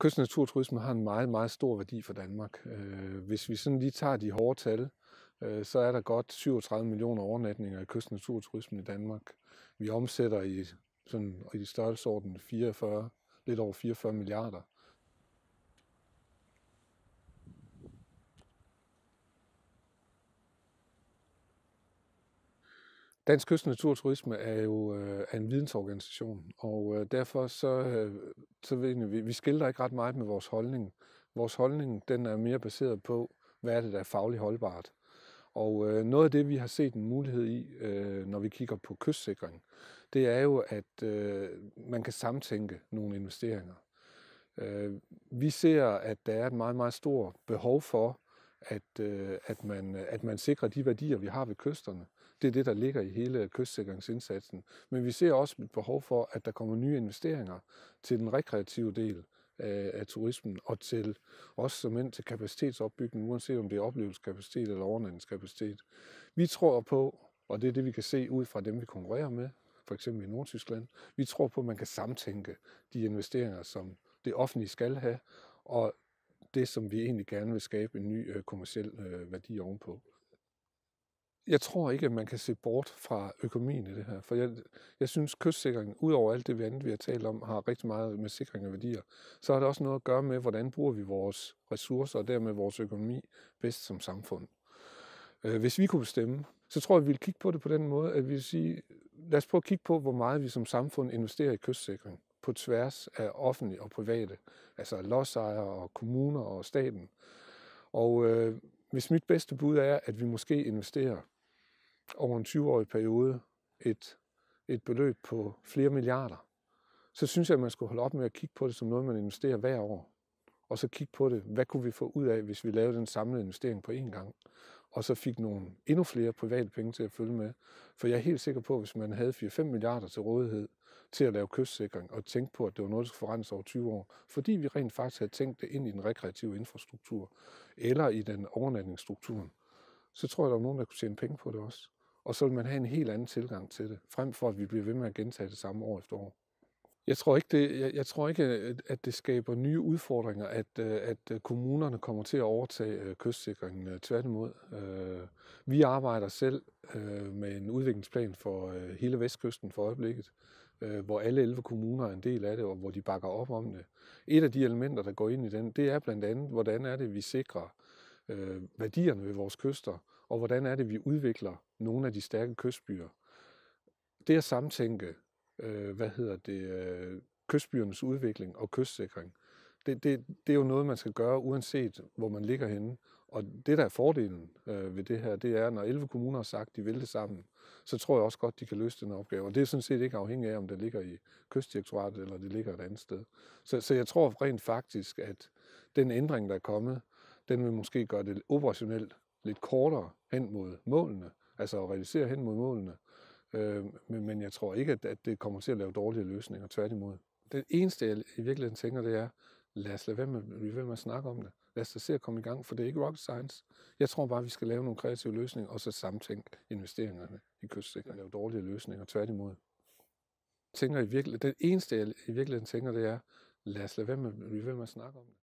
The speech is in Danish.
kystnaturturisme har en meget, meget stor værdi for Danmark. Øh, hvis vi sådan lige tager de hårde tal, øh, så er der godt 37 millioner overnatninger i kystnaturturismen i Danmark. Vi omsætter i, sådan, i størrelseorden 44, lidt over 44 milliarder. Dansk Kyst Naturturisme er jo øh, er en vidensorganisation, og øh, derfor så øh, så ved jeg, vi, vi skildrer ikke ret meget med vores holdning. Vores holdning, den er mere baseret på, hvad er det, der er fagligt holdbart. Og øh, noget af det, vi har set en mulighed i, øh, når vi kigger på kystsikring, det er jo, at øh, man kan samtænke nogle investeringer. Øh, vi ser, at der er et meget, meget stort behov for, at, øh, at, man, øh, at man sikrer de værdier, vi har ved kysterne. Det er det, der ligger i hele kystsikringsindsatsen. Men vi ser også et behov for, at der kommer nye investeringer til den rekreative del af, af turismen, og til også som ind til kapacitetsopbygning, uanset om det er oplevelseskapacitet eller overnatningskapacitet. Vi tror på, og det er det, vi kan se ud fra dem, vi konkurrerer med, for eksempel i Nordtyskland, vi tror på, at man kan samtænke de investeringer, som det offentlige skal have, og det, som vi egentlig gerne vil skabe en ny øh, kommersiel øh, værdi ovenpå. Jeg tror ikke, at man kan se bort fra økonomien i det her, for jeg, jeg synes, kystsikringen, udover alt det vi andet, vi har talt om, har rigtig meget med sikring af værdier, så har det også noget at gøre med, hvordan bruger vi vores ressourcer og dermed vores økonomi bedst som samfund. Øh, hvis vi kunne bestemme, så tror jeg, at vi ville kigge på det på den måde, at vi vil sige, lad os prøve at kigge på, hvor meget vi som samfund investerer i kystsikring på tværs af offentlige og private, altså lodsejere og kommuner og staten. Og øh, hvis mit bedste bud er, at vi måske investerer over en 20-årig periode et, et beløb på flere milliarder, så synes jeg, at man skulle holde op med at kigge på det som noget, man investerer hver år. Og så kigge på det, hvad kunne vi få ud af, hvis vi lavede den samlede investering på én gang og så fik nogle endnu flere private penge til at følge med. For jeg er helt sikker på, at hvis man havde 4-5 milliarder til rådighed til at lave kystsikring, og tænke på, at det var noget, der skulle forrentes over 20 år, fordi vi rent faktisk havde tænkt det ind i den rekreative infrastruktur, eller i den overnatningsstrukturen, så tror jeg, der var nogen, der kunne tjene penge på det også. Og så vil man have en helt anden tilgang til det, frem for at vi bliver ved med at gentage det samme år efter år. Jeg tror ikke, det, jeg, jeg tror ikke øh, at, at det skaber nye udfordringer, at, øh, at øh, kommunerne kommer til at overtage kystsikringen. Tværtimod. Vi arbejder selv med en udviklingsplan for hele Vestkysten for øjeblikket, hvor alle 11 kommuner er en del af det, og hvor de bakker op om det. Et af de elementer, der går ind i den, det er blandt andet, hvordan er det, vi sikrer værdierne ved vores kyster, og hvordan er det, vi udvikler nogle af de stærke kystbyer. Det at samtænke øh, hvad hedder det, øh, kystbyernes udvikling og kystsikring. Det, det, det er jo noget, man skal gøre, uanset hvor man ligger henne. Og det, der er fordelen øh, ved det her, det er, når 11 kommuner har sagt, de vil det sammen, så tror jeg også godt, de kan løse den opgave. Og det er sådan set ikke afhængigt af, om det ligger i kystdirektoratet eller det ligger et andet sted. Så, så jeg tror rent faktisk, at den ændring, der er kommet, den vil måske gøre det operationelt lidt kortere hen mod målene, altså at realisere hen mod målene, Øh, men, men jeg tror ikke, at, at det kommer til at lave dårlige løsninger, tværtimod. Det eneste, jeg i virkeligheden tænker, det er, lad os lade være med, lade være med at snakke om det. Lad os da se at komme i gang, for det er ikke rocket science. Jeg tror bare, vi skal lave nogle kreative løsninger, og så samtænke investeringerne i kystsikring lave dårlige løsninger, tværtimod. Tænker i virkelig, det eneste, jeg i virkeligheden tænker, det er, lad os lade være med, lade være med at snakke om det.